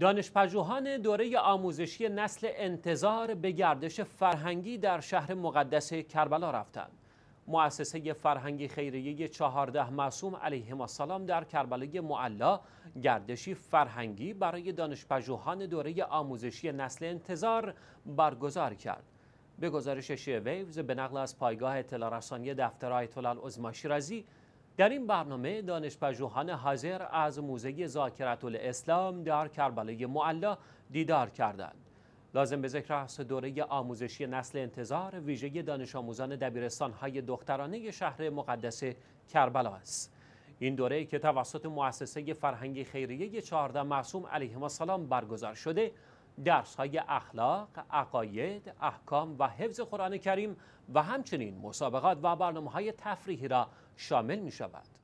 دانشپژوهان دوره آموزشی نسل انتظار به گردش فرهنگی در شهر مقدس کربلا رفتند. مؤسسه فرهنگی خیریه 14 معصوم علیهم السلام در کربلای معلا گردشی فرهنگی برای دانشپژوهان دوره آموزشی نسل انتظار برگزار کرد. به گزارش ویوز به نقل از پایگاه اطلاع رسانی دفتر آیت الله شیرازی در این برنامه دانشپژوهان حاضر از موزه ذاکرت الاسلام در کربلای معلا دیدار کردند. لازم به ذکر است دوره آموزشی نسل انتظار ویژه دانش آموزان دبیرستان های دخترانه شهر مقدس کربلا است. این دوره که توسط مؤسسه فرهنگی خیریه 14 معصوم علیهم السلام برگزار شده درس اخلاق، عقاید، احکام و حفظ قرآن کریم و همچنین مسابقات و برنامه های تفریحی را شامل می شود.